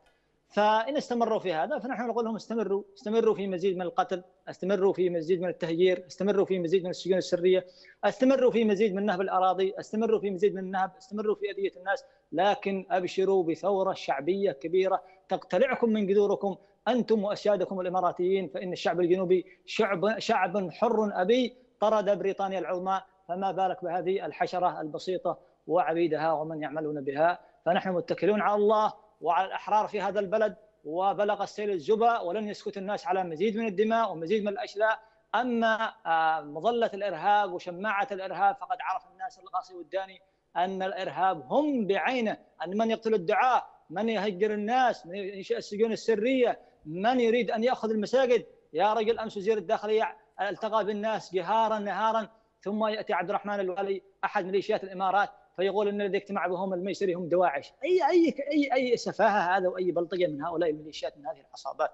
فان استمروا في هذا فنحن نقول لهم استمروا استمروا في مزيد من القتل استمروا في مزيد من التهجير استمروا في مزيد من السجون السريه استمروا في مزيد من نهب الاراضي استمروا في مزيد من النهب استمروا في اذيه الناس لكن ابشروا بثوره شعبيه كبيره تقتلعكم من جذوركم انتم واسيادكم الاماراتيين فان الشعب الجنوبي شعب شعب حر ابي طرد بريطانيا العظمى فما بالك بهذه الحشره البسيطه وعبيدها ومن يعملون بها فنحن متكلون على الله وعلى الأحرار في هذا البلد وبلغ السيل الجبى ولن يسكت الناس على مزيد من الدماء ومزيد من الأشلاء أما آه، مظلة الإرهاب وشماعة الإرهاب فقد عرف الناس القاصي والداني أن الإرهاب هم بعينه أن من يقتل الدعاة من يهجر الناس من ينشئ السجون السرية من يريد أن يأخذ المساجد يا رجل أمس وزير الداخلية التقى بالناس جهارا نهارا ثم يأتي عبد الرحمن الوالي أحد ميليشيات الإمارات فيقول ان الذي اجتمع بهم الميسري هم دواعش اي اي اي اي سفاهه هذا واي بلطجه من هؤلاء الميليشيات من هذه العصابات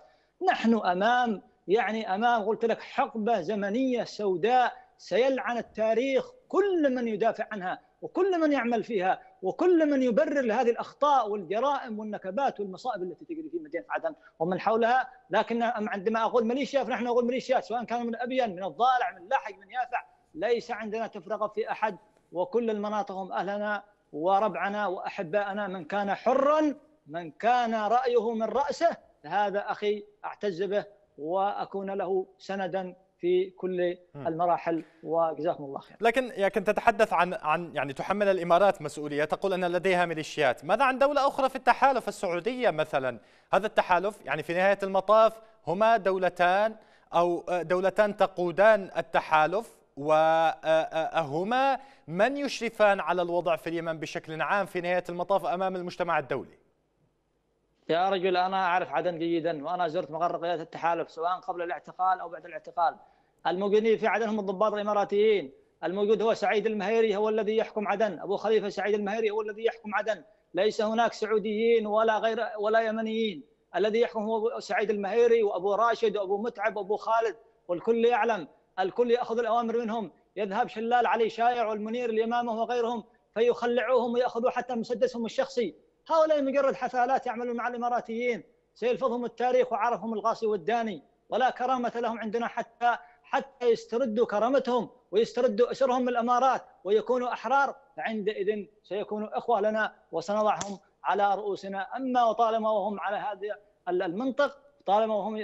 نحن امام يعني امام قلت لك حقبه زمنيه سوداء سيلعن التاريخ كل من يدافع عنها وكل من يعمل فيها وكل من يبرر لهذه الاخطاء والجرائم والنكبات والمصائب التي تجري في مدينه عدن ومن حولها لكن عندما اقول ميليشيا فنحن نقول ميليشيات سواء كانوا من ابين من الضالع من لاحق من يافع ليس عندنا تفرقه في احد وكل المناطق هم أهلنا وربعنا وأحباءنا من كان حرا من كان رأيه من رأسه هذا أخي أعتز به وأكون له سندا في كل المراحل وجزاكم الله خير. لكن لكن تتحدث عن عن يعني تحمل الامارات مسؤوليه تقول ان لديها ميليشيات، ماذا عن دوله اخرى في التحالف السعوديه مثلا؟ هذا التحالف يعني في نهايه المطاف هما دولتان او دولتان تقودان التحالف وهما من يشرفان على الوضع في اليمن بشكل عام في نهاية المطاف أمام المجتمع الدولي يا رجل أنا أعرف عدن جيدا وأنا زرت مقر قيادة التحالف سواء قبل الاعتقال أو بعد الاعتقال الموجودين في عدن هم الضباط الإماراتيين الموجود هو سعيد المهيري هو الذي يحكم عدن أبو خليفة سعيد المهيري هو الذي يحكم عدن ليس هناك سعوديين ولا غير ولا يمنيين الذي يحكم هو سعيد المهيري وأبو راشد وأبو متعب وأبو خالد والكل يعلم الكل ياخذ الاوامر منهم يذهب شلال علي شايع والمنير الامامه وغيرهم فيخلعوهم وياخذوا حتى مسدسهم الشخصي هؤلاء مجرد حفلات يعملون مع الاماراتيين سيلفظهم التاريخ وعرفهم الغاصي والداني ولا كرامه لهم عندنا حتى حتى يستردوا كرامتهم ويستردوا اسرهم من الامارات ويكونوا احرار فعندئذ سيكونوا اخوه لنا وسنضعهم على رؤوسنا اما وطالما وهم على هذا المنطق طالما هم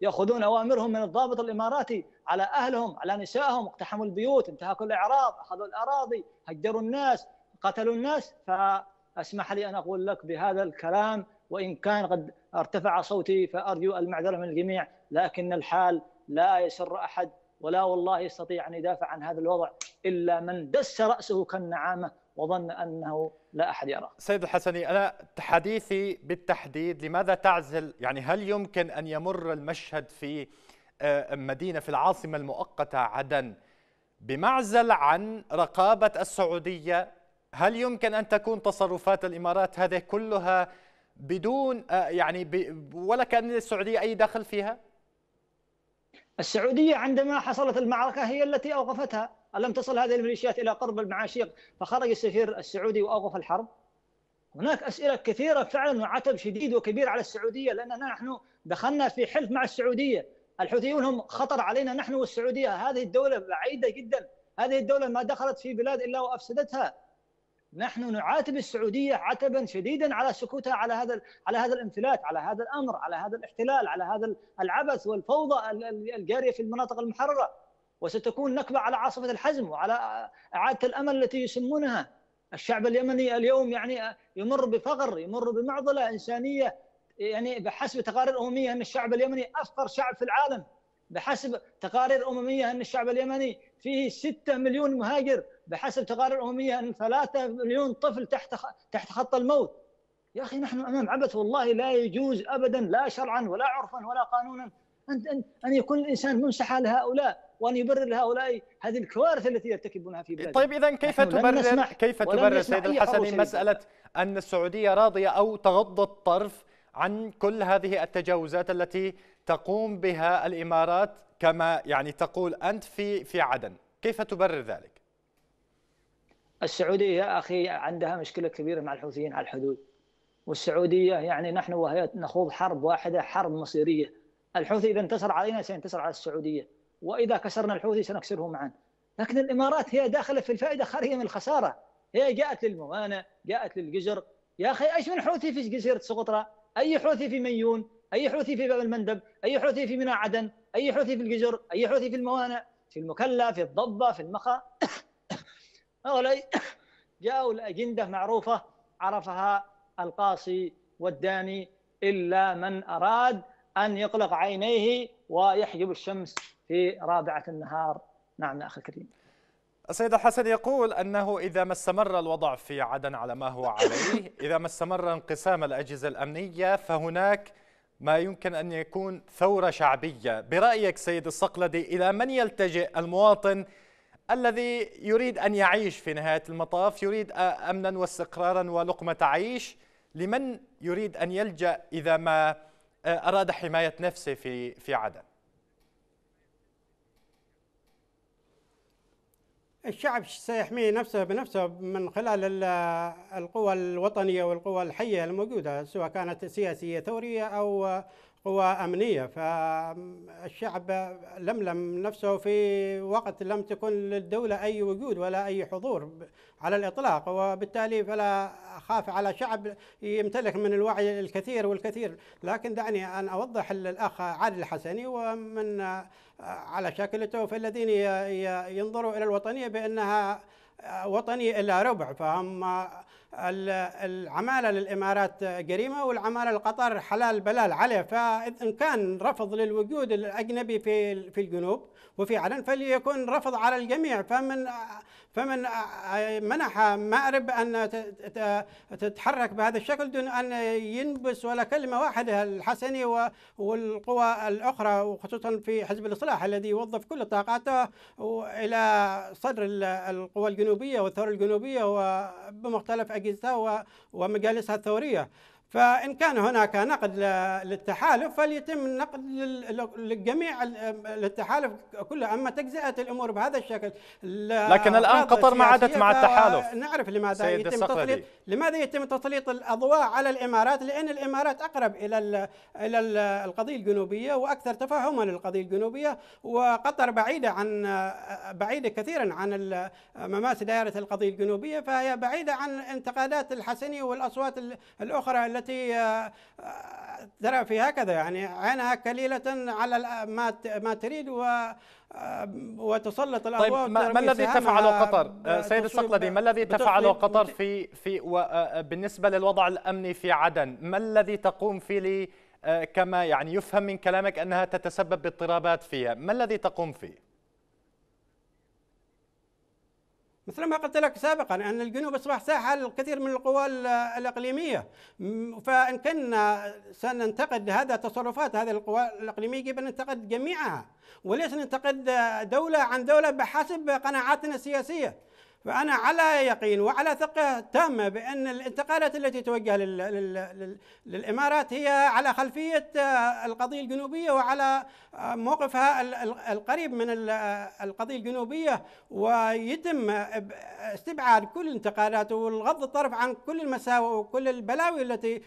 ياخذون اوامرهم من الضابط الاماراتي على اهلهم على نسائهم اقتحموا البيوت انتهكوا الاعراض اخذوا الاراضي هجروا الناس قتلوا الناس فاسمح لي ان اقول لك بهذا الكلام وان كان قد ارتفع صوتي فارجو المعذره من الجميع لكن الحال لا يسر احد ولا والله يستطيع ان يدافع عن هذا الوضع الا من دس راسه كالنعامه وظن أنه لا أحد يراه سيد الحسني أنا حديثي بالتحديد لماذا تعزل يعني هل يمكن أن يمر المشهد في آه، مدينة في العاصمة المؤقتة عدن بمعزل عن رقابة السعودية هل يمكن أن تكون تصرفات الإمارات هذه كلها بدون آه، يعني ولا كان للسعودية أي دخل فيها؟ السعودية عندما حصلت المعركة هي التي أوقفتها ألم تصل هذه الميليشيات إلى قرب المعاشيق فخرج السفير السعودي وأوقف الحرب هناك أسئلة كثيرة فعلا وعتب شديد وكبير على السعودية لأننا نحن دخلنا في حلف مع السعودية الحوثيون هم خطر علينا نحن والسعودية هذه الدولة بعيدة جدا هذه الدولة ما دخلت في بلاد إلا وأفسدتها نحن نعاتب السعودية عتبا شديدا على سكوتها على هذا على هذا الانفلات على هذا الأمر على هذا الاحتلال على هذا العبث والفوضى الجارية في المناطق المحررة وستكون نكبة على عاصفة الحزم وعلى إعادة الأمل التي يسمونها الشعب اليمني اليوم يعني يمر بفقر يمر بمعضلة إنسانية يعني بحسب تقارير أممية أن الشعب اليمني أفقر شعب في العالم بحسب تقارير أممية أن الشعب اليمني فيه 6 مليون مهاجر بحسب تقارير أممية أن 3 مليون طفل تحت تحت خط الموت يا أخي نحن أمام عبث والله لا يجوز أبدا لا شرعا ولا عرفا ولا قانونا ان ان ان يكون الانسان ممسحا لهؤلاء وان يبرر لهؤلاء هذه الكوارث التي يرتكبونها في بلادنا طيب اذا كيف تبرر كيف تبرر سيد الحسني مساله ان السعوديه راضيه او تغض الطرف عن كل هذه التجاوزات التي تقوم بها الامارات كما يعني تقول انت في في عدن كيف تبرر ذلك السعوديه يا اخي عندها مشكله كبيره مع الحوثيين على الحدود والسعوديه يعني نحن وهي نخوض حرب واحده حرب مصيريه الحوثي اذا انتصر علينا سينتصر على السعوديه واذا كسرنا الحوثي سنكسره معا لكن الامارات هي داخله في الفائده خارجه من الخساره هي جاءت للموانئ جاءت للجزر يا اخي ايش من حوثي في جزيره سقطرى اي حوثي في ميون اي حوثي في باب المندب اي حوثي في ميناء عدن اي حوثي في الجزر اي حوثي في الموانئ في المكلا في الضبه في المخا هؤلاء جاءوا الاجنده معروفه عرفها القاصي والداني الا من اراد أن يغلق عينيه ويحجب الشمس في رابعة النهار نعم أخي الكريم السيد الحسن يقول أنه إذا ما استمر الوضع في عدن على ما هو عليه إذا ما استمر انقسام الأجهزة الأمنية فهناك ما يمكن أن يكون ثورة شعبية برأيك سيد الصقلدي إلى من يلتجئ المواطن الذي يريد أن يعيش في نهاية المطاف يريد أمنا واستقرارا ولقمة عيش لمن يريد أن يلجأ إذا ما آه، أراد حماية نفسه في في عدن الشعب سيحمي نفسه بنفسه من خلال القوى الوطنية والقوى الحية الموجودة سواء كانت سياسية ثورية أو قوى أمنية فالشعب لملم نفسه في وقت لم تكن للدولة أي وجود ولا أي حضور على الإطلاق وبالتالي فلا أخاف على شعب يمتلك من الوعي الكثير والكثير لكن دعني أن أوضح للأخ عادل الحسني ومن على شاكلته الذين ينظروا إلى الوطنية بأنها وطنية إلا ربع فهم العماله للامارات جريمه والعماله لقطر حلال بلال عليه فان كان رفض للوجود الاجنبي في في الجنوب وفي عدن فليكن رفض على الجميع فمن فمن منح مأرب أن تتحرك بهذا الشكل دون أن ينبس ولا كلمة واحدة الحسني والقوى الأخرى وخصوصا في حزب الإصلاح الذي يوظف كل طاقاته إلى صدر القوى الجنوبية والثورة الجنوبية وبمختلف أجهزتها ومجالسها الثورية فإن كان هناك نقد للتحالف فليتم النقد للجميع للتحالف كله أما تجزئة الأمور بهذا الشكل لكن الآن قطر ما عادت مع التحالف نعرف لماذا يتم تسليط لماذا يتم تسليط الأضواء على الإمارات لأن الإمارات أقرب إلى إلى القضية الجنوبية وأكثر تفهما للقضية الجنوبية وقطر بعيدة عن بعيدة كثيرا عن مماس دائرة القضية الجنوبية فهي بعيدة عن انتقادات الحسني والأصوات الأخرى التي التي آه، آه، ترى في هكذا يعني عينها كليلة على آه، ما ما تريد و وتسلط الأضواء طيب ما, ما الذي تفعله قطر سيد السقلدي ما الذي تفعله قطر في في بالنسبة للوضع الأمني في عدن ما الذي تقوم فيه كما يعني يفهم من كلامك أنها تتسبب باضطرابات فيها ما الذي تقوم فيه مثل ما قلت لك سابقا أن الجنوب أصبح ساحة للكثير من القوى الإقليمية فإن كنا سننتقد هذا تصرفات هذه القوى الإقليمية يجب أن ننتقد جميعها وليس ننتقد دولة عن دولة بحسب قناعاتنا السياسية فأنا على يقين وعلى ثقة تامة بأن الانتقالات التي توجه لل... لل... للإمارات هي على خلفية آه، القضية الجنوبية وعلى آه، موقفها القريب من آه، القضية الجنوبية ويتم استبعاد كل الانتقالات والغض الطرف عن كل المساوئ وكل البلاوي التي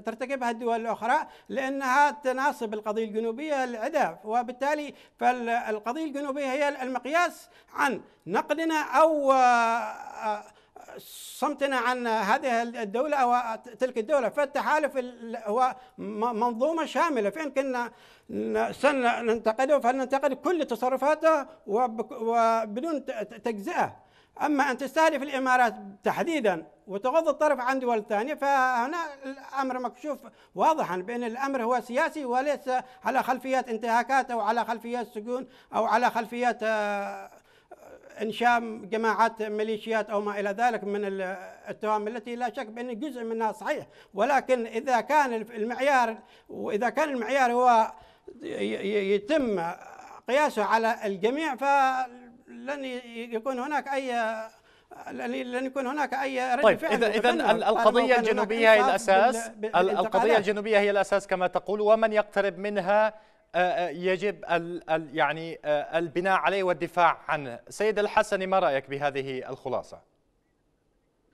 ترتكبها الدول الأخرى لأنها تناسب القضية الجنوبية العداء وبالتالي فالقضية الجنوبية هي المقياس عن نقدنا او آه، آه، صمتنا عن هذه الدولة أو تلك الدولة فالتحالف هو منظومة شاملة فإن كنا سننتقده فلننتقد كل تصرفاته وبدون تجزئة أما أن تستهدف الإمارات تحديدا وتغض الطرف عن دول ثانية فهنا الأمر مكشوف واضحا بأن الأمر هو سياسي وليس على خلفيات انتهاكات أو على خلفيات سجون أو على خلفيات آه، انشاء جماعات ميليشيات او ما الى ذلك من التهم التي لا شك بان جزء منها صحيح ولكن اذا كان المعيار واذا كان المعيار هو يتم قياسه على الجميع فلن يكون هناك اي لن يكون هناك اي رد طيب اذا اذا القضيه الجنوبيه هي الاساس القضيه الجنوبيه هي الاساس كما تقول ومن يقترب منها يجب ال يعني البناء عليه والدفاع عنه سيد الحسني ما رأيك بهذه الخلاصة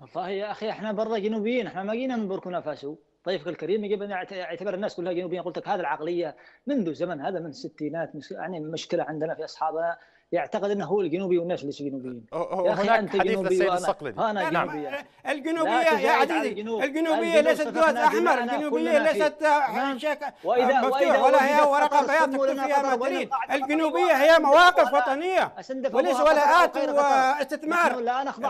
والله يا أخي احنا برا جنوبيين احنا ما جينا من بوركينا فاسو طيفك الكريم يجب ان يعتبر الناس كلها جنوبيين قلت لك هذه العقليه منذ زمن هذا من الستينات يعني مشكله عندنا في اصحابنا يعتقد انه هو الجنوبي والناس ليس جنوبيين يا اخي انت جنوبي وانا انا نعم. جنوبي الجنوبيه يا عزيزي الجنوبيه ليست جواز احمر الجنوبيه ليست آه، نعم. واذا آه، مفتوح ولا هي ورقه بياض تكتب فيها مدنيين الجنوبيه هي مواقف وطنيه وليس ولاءات واستثمار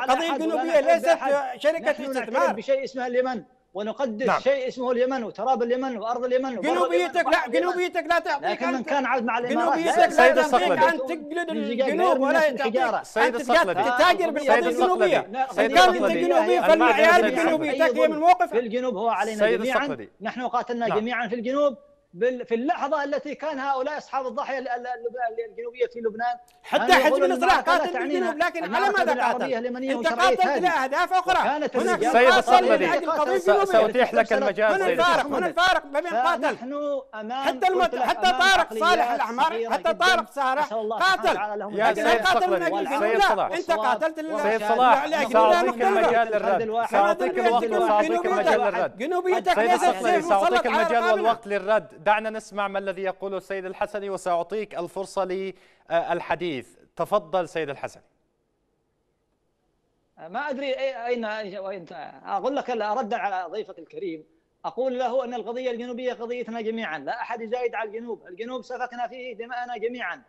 القضيه الجنوبيه ليست شركه استثمار بشيء اسمها اليمن ونقدس نعم. شيء اسمه اليمن وتراب اليمن وارض اليمن جنوبيتك لا جنوبيتك لا تعطيك لكن من كان عاد مع الامارات جنوبيتك لا تعطيك ان تقلد الجنوب ولا تعطيك سيد الصقلبي تتاجر بالقضيه الجنوبيه نعم، كان انت جنوبي أيوة، فالمعيار أيوة، بجنوبيتك أيوة. هي من موقفك في الجنوب هو علينا جميعا نحن قاتلنا نعم. جميعا في الجنوب في اللحظه التي كان هؤلاء اصحاب الضحيه الجنوبيه في لبنان حتى حزب النصره قاتل الجنوب لكن على ماذا قاتل؟ انت قاتلت لاهداف اخرى هناك سيد الصمدي ساتيح لك المجال هنا الفارق هنا الفارق ما بين قاتل حتى المت... حتى طارق صالح الاحمر حتى طارق صالح قاتل يا سيد الصقلبي انت قاتلت سيد صلاح ساعطيك المجال للرد ساعطيك الوقت وساعطيك المجال للرد سيد الصقلبي ساعطيك المجال والوقت للرد دعنا نسمع ما الذي يقوله السيد الحسني وسأعطيك الفرصة للحديث تفضل سيد الحسني ما أدري أين أنت أقول لك أرد على ضيفك الكريم أقول له أن القضية الجنوبية قضيتنا جميعا لا أحد يزايد على الجنوب الجنوب سفكنا فيه دماءنا جميعا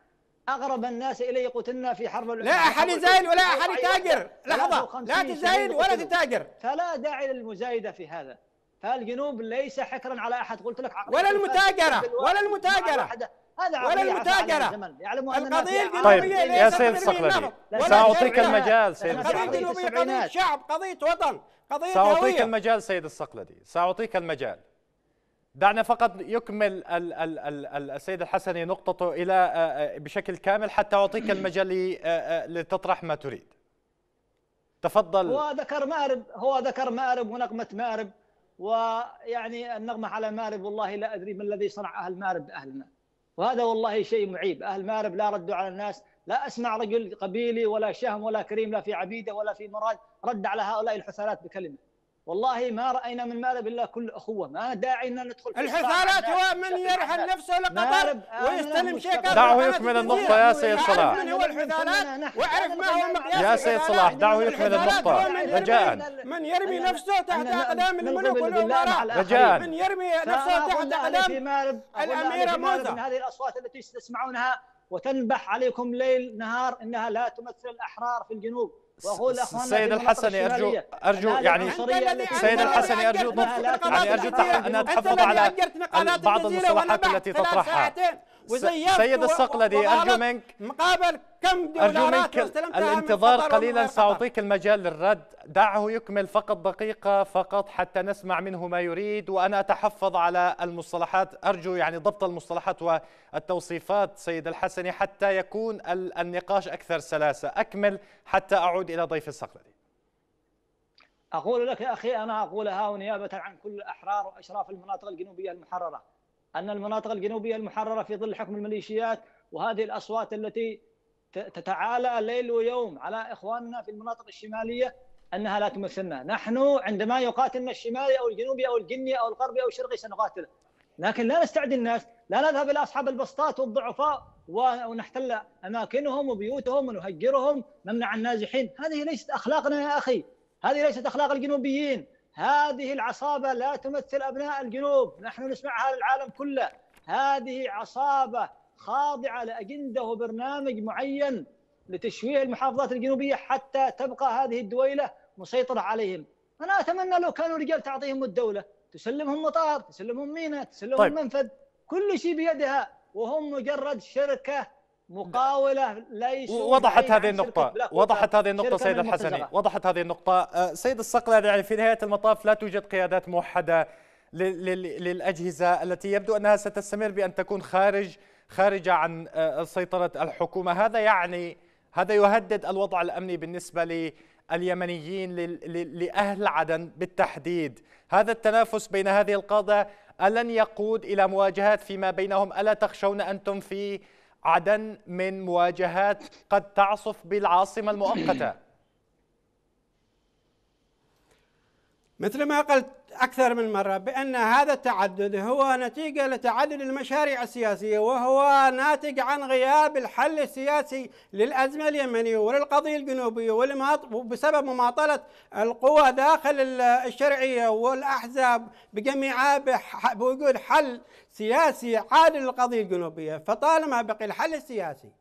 أغرب الناس إليه قتلنا في حرب لا أحد يزايد ولا أحد يتاجر لحظة لا تزايد ولا تتاجر فلا داعي للمزايدة في هذا فالجنوب ليس حكرا على احد قلت لك ولا المتاجره ولا المتاجره هذا ولا المتاجرة القضية الجنوبية طيب يا سيد الصقلبي سأعطيك المجال سيد القضية قضية شعب قضية وطن قضية سأعطيك المجال سيد الصقلدي سأعطيك المجال دعنا فقط يكمل ال ال ال السيد الحسني نقطته إلى آه، آه، بشكل كامل حتى أعطيك المجال آه، لتطرح ما تريد تفضل هو ذكر مأرب هو ذكر مأرب ونقمة مأرب ويعني النغمة على مارب والله لا أدري ما الذي صنع أهل مارب بأهلنا وهذا والله شيء معيب أهل مارب لا ردوا على الناس لا أسمع رجل قبيلي ولا شهم ولا كريم لا في عبيدة ولا في مراد رد على هؤلاء الحثالات بكلمة والله ما راينا من مارب الا كل اخوه ما داعي ان ندخل في الحثالات هو من يرحل نفسه لقطر ويستلم شيكات دعوه يكمل النقطه يا سيد صلاح من هو الحثالات واعرف ما هو مقياس يا سيد صلاح دعوه يكمل النقطه رجاء من يرمي نفسه تحت اقدام الملوك والامراء رجاء من يرمي نفسه تحت اقدام الاميره موزه من هذه الاصوات التي تسمعونها وتنبح عليكم ليل نهار انها لا تمثل الاحرار في الجنوب واقول السيد الحسني ارجو ارجو يعني السيد الحسني ارجو يعني ارجو ان تحفظ على بعض المصطلحات التي تطرحها وزيفت سيد الصقلدي ارجو منك مقابل كم دولارات ارجو منك الانتظار قليلا ساعطيك المجال للرد دعه يكمل فقط دقيقه فقط حتى نسمع منه ما يريد وانا اتحفظ على المصطلحات ارجو يعني ضبط المصطلحات والتوصيفات سيد الحسني حتى يكون النقاش اكثر سلاسه اكمل حتى اعود الى ضيف الصقلدي أقول لك يا أخي أنا أقولها ونيابة عن كل الأحرار وأشراف المناطق الجنوبية المحررة ان المناطق الجنوبيه المحرره في ظل حكم الميليشيات وهذه الاصوات التي تتعالى ليل ويوم على اخواننا في المناطق الشماليه انها لا تمثلنا، نحن عندما يقاتلنا الشمالي او الجنوبي او الجني او الغربي او الشرقي سنقاتله. لكن لا نستعدي الناس، لا نذهب الى اصحاب البسطات والضعفاء ونحتل اماكنهم وبيوتهم ونهجرهم، نمنع النازحين، هذه ليست اخلاقنا يا اخي، هذه ليست اخلاق الجنوبيين، هذه العصابة لا تمثل أبناء الجنوب نحن نسمعها للعالم كله هذه عصابة خاضعة لأجندة وبرنامج معين لتشويه المحافظات الجنوبية حتى تبقى هذه الدويلة مسيطرة عليهم أنا أتمنى لو كانوا رجال تعطيهم الدولة تسلمهم مطار تسلمهم ميناء تسلمهم طيب. منفذ كل شيء بيدها وهم مجرد شركة مقاوله ليس وضحت هذه النقطه وضحت هذه النقطه أه، سيد الحسني وضحت هذه النقطه سيد الصقر يعني في نهايه المطاف لا توجد قيادات موحده للاجهزه التي يبدو انها ستستمر بان تكون خارج خارجه عن أه، سيطره الحكومه هذا يعني هذا يهدد الوضع الامني بالنسبه لليمنيين لاهل عدن بالتحديد هذا التنافس بين هذه القاده ألن يقود إلى مواجهات فيما بينهم ألا تخشون أنتم في عدن من مواجهات قد تعصف بالعاصمة المؤقتة مثل ما قلت أكثر من مرة بأن هذا التعدد هو نتيجة لتعدد المشاريع السياسية وهو ناتج عن غياب الحل السياسي للأزمة اليمنية وللقضية الجنوبية وبسبب مماطلة القوى داخل الشرعية والأحزاب بجميعها بوجود حل سياسي عادل للقضية الجنوبية فطالما بقي الحل السياسي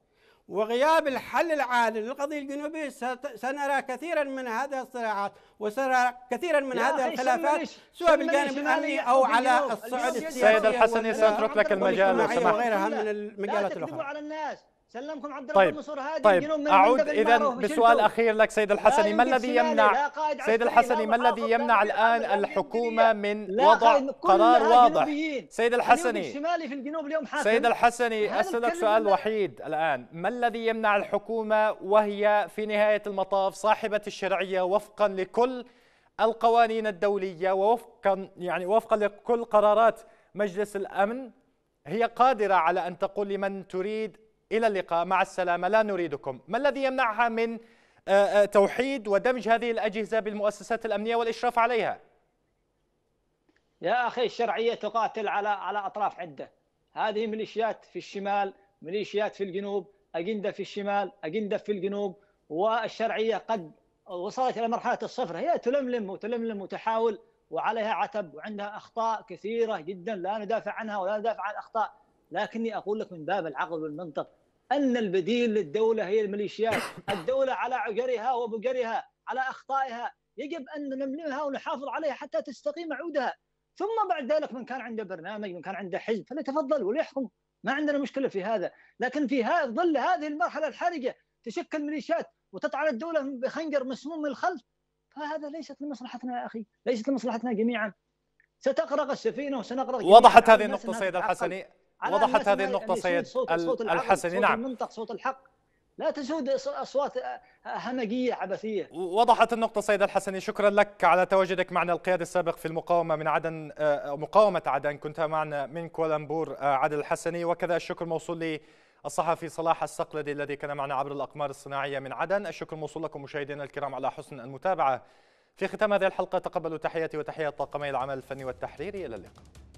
وغياب الحل العادل للقضية الجنوبية سنرى كثيرا من هذه الصراعات وسنرى كثيرا من هذه الخلافات سواء بالجانب الأمني أو على الصعيد السياسي سيد الحسني سأترك لك المجال لو سمحت وغيرها من المجالات الأخرى على الناس سلمكم عبد الرحمن طيب. منصور هادي طيب من اعود اذا بسؤال اخير لك سيد الحسني ما الذي يمنع سيد الحسني ما الذي يمنع الان الحكومه من وضع قرار واضح سيد الحسني الشمالي في الجنوب اليوم حاكم سيد الحسني اسالك سؤال وحيد الان ما الذي يمنع الحكومه وهي في نهايه المطاف صاحبه الشرعيه وفقا لكل القوانين الدوليه ووفقا يعني وفقا لكل قرارات مجلس الامن هي قادره على ان تقول لمن تريد إلى اللقاء مع السلامة لا نريدكم ما الذي يمنعها من آه، آه، توحيد ودمج هذه الأجهزة بالمؤسسات الأمنية والإشراف عليها يا أخي الشرعية تقاتل على على أطراف عدة هذه ميليشيات في الشمال ميليشيات في الجنوب أجندة في الشمال أجندة في الجنوب والشرعية قد وصلت إلى مرحلة الصفر هي تلملم وتلملم وتحاول وعليها عتب وعندها أخطاء كثيرة جدا لا ندافع عنها ولا ندافع عن أخطاء لكني أقول لك من باب العقل والمنطق أن البديل للدولة هي الميليشيات الدولة على عجرها وبجرها على أخطائها يجب أن نملمها ونحافظ عليها حتى تستقيم عودها ثم بعد ذلك من كان عنده برنامج من كان عنده حزب فليتفضل وليحكم ما عندنا مشكله في هذا لكن في ظل هذه المرحله الحرجه تشكل ميليشيات وتطعن الدوله بخنجر مسموم من الخلف فهذا ليست لمصلحتنا يا اخي ليست لمصلحتنا جميعا ستغرق السفينه وسنغرق وضحت هذه النقطه سيد الحسني وضحت هذه النقطة يعني سيد صوت صوت الحسني نعم المنطق صوت الحق لا تسود اصوات آه، همجيه عبثيه وضحت النقطه سيد الحسني شكرا لك على تواجدك معنا القيادي السابق في المقاومه من عدن آه، آه، مقاومه عدن كنت معنا من كوالالمبور عادل الحسني وكذا الشكر موصول للصحفي صلاح الصقلدي الذي كان معنا عبر الاقمار الصناعيه من عدن الشكر موصول لكم مشاهدينا الكرام على حسن المتابعه في ختام هذه الحلقه تقبلوا تحياتي وتحيات طاقمي العمل الفني والتحريري الى اللقاء